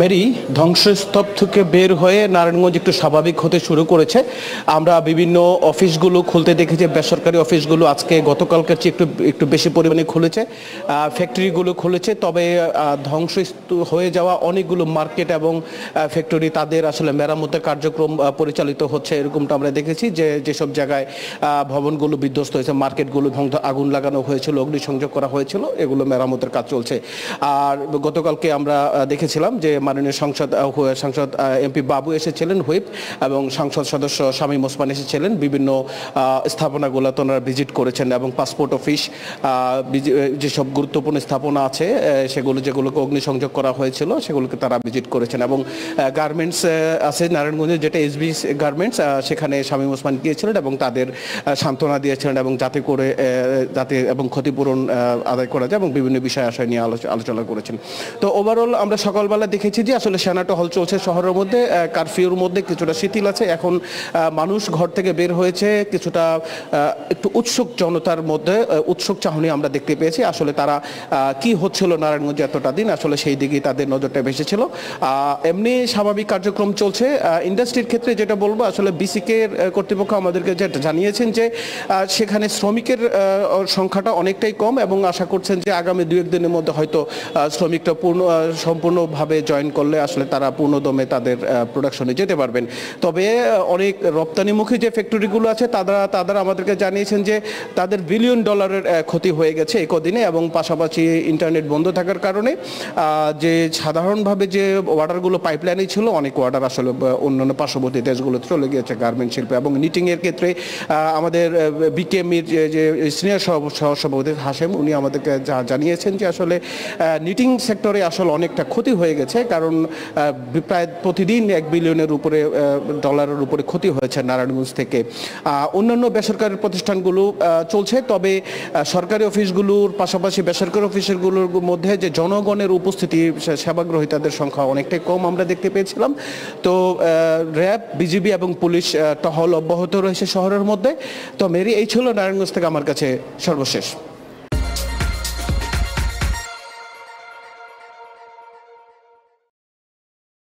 Mary ধ্বংসস্তব থেকে বের হয়ে নারায়ণগঞ্জ একটু স্বাভাবিক হতে শুরু করেছে আমরা বিভিন্ন অফিসগুলো খুলতে দেখেছি বেসরকারি অফিসগুলো আজকে গতকালকার চেয়ে একটু একটু বেশি পরিমাণে খুলেছে ফ্যাক্টরিগুলো খুলেছে তবে ধ্বংসস্ত হয়ে যাওয়া অনেকগুলো মার্কেট এবং ফ্যাক্টরি তাদের আসলে মেরামতের কার্যক্রম পরিচালিত হচ্ছে এরকমটা আমরা দেখেছি যে যেসব জায়গায় ভবনগুলো বিধ্বস্ত হয়েছে মার্কেটগুলো আগুন লাগানো হয়েছিল অগ্নিসংযোগ করা হয়েছিল এগুলো মেরামতের কাজ চলছে আর গতকালকে আমরা দেখেছিলাম বলছিলাম যে মাননীয় সংসদ সংসদ এমপি বাবু এসেছিলেন হুইপ এবং সংসদ সদস্য শামীম ওসমান এসেছিলেন বিভিন্ন স্থাপনাগুলো তো ওনারা ভিজিট করেছেন এবং পাসপোর্ট অফিস যেসব গুরুত্বপূর্ণ স্থাপনা আছে সেগুলো যেগুলোকে অগ্নিসংযোগ করা হয়েছিল সেগুলোকে তারা ভিজিট করেছেন এবং গার্মেন্টস আছে নারায়ণগঞ্জে যেটা এসবি গার্মেন্টস সেখানে শামীম ওসমান গিয়েছিলেন এবং তাদের সান্ত্বনা দিয়েছিলেন এবং যাতে করে যাতে এবং ক্ষতিপূরণ আদায় করা যায় এবং বিভিন্ন বিষয় আশয় নিয়ে আলোচনা করেছেন তো ওভারঅল আমরা সকাল ছোটবেলা দেখেছি যে আসলে সেনাটো হল চলছে শহরের মধ্যে কারফিউর মধ্যে কিছুটা শিথিল আছে এখন মানুষ ঘর থেকে বের হয়েছে কিছুটা একটু উৎসুক জনতার মধ্যে উৎসুক চাহনি আমরা দেখতে পেয়েছি আসলে তারা কি হচ্ছিল নারায়ণগঞ্জ এতটা দিন আসলে সেই দিকেই তাদের নজরটা ভেসেছিল এমনি স্বাভাবিক কার্যক্রম চলছে ইন্ডাস্ট্রির ক্ষেত্রে যেটা বলবো আসলে বিসিকে কর্তৃপক্ষ আমাদেরকে যেটা জানিয়েছেন যে সেখানে শ্রমিকের সংখ্যাটা অনেকটাই কম এবং আশা করছেন যে আগামী দু একদিনের মধ্যে হয়তো শ্রমিকটা পূর্ণ সম্পূর্ণভাবে ভাবে জয়েন করলে আসলে তারা পূর্ণদমে তাদের প্রোডাকশনে যেতে পারবেন তবে অনেক রপ্তানিমুখী যে ফ্যাক্টরিগুলো আছে তারা তারা আমাদেরকে জানিয়েছেন যে তাদের বিলিয়ন ডলারের ক্ষতি হয়ে গেছে একদিনে এবং পাশাপাশি ইন্টারনেট বন্ধ থাকার কারণে যে সাধারণভাবে যে অর্ডারগুলো পাইপলাইনে ছিল অনেক অর্ডার আসলে অন্যান্য পার্শ্ববর্তী দেশগুলো চলে গিয়েছে গার্মেন্ট শিল্পে এবং নিটিংয়ের ক্ষেত্রে আমাদের বিকেএমির যে সিনিয়র সহসভাপতি হাসেম উনি আমাদেরকে যা জানিয়েছেন যে আসলে নিটিং সেক্টরে আসলে অনেকটা ক্ষতি হয়ে গেছে কারণ প্রায় প্রতিদিন এক বিলিয়নের উপরে ডলারের উপরে ক্ষতি হয়েছে নারায়ণগঞ্জ থেকে অন্যান্য বেসরকারি প্রতিষ্ঠানগুলো চলছে তবে সরকারি অফিসগুলোর পাশাপাশি বেসরকারি অফিসগুলোর মধ্যে যে জনগণের উপস্থিতি সেবা গ্রহীতাদের সংখ্যা অনেকটাই কম আমরা দেখতে পেয়েছিলাম তো র্যাব বিজিবি এবং পুলিশ টহল অব্যাহত রয়েছে শহরের মধ্যে তো মেরি এই ছিল নারায়ণগঞ্জ থেকে আমার কাছে সর্বশেষ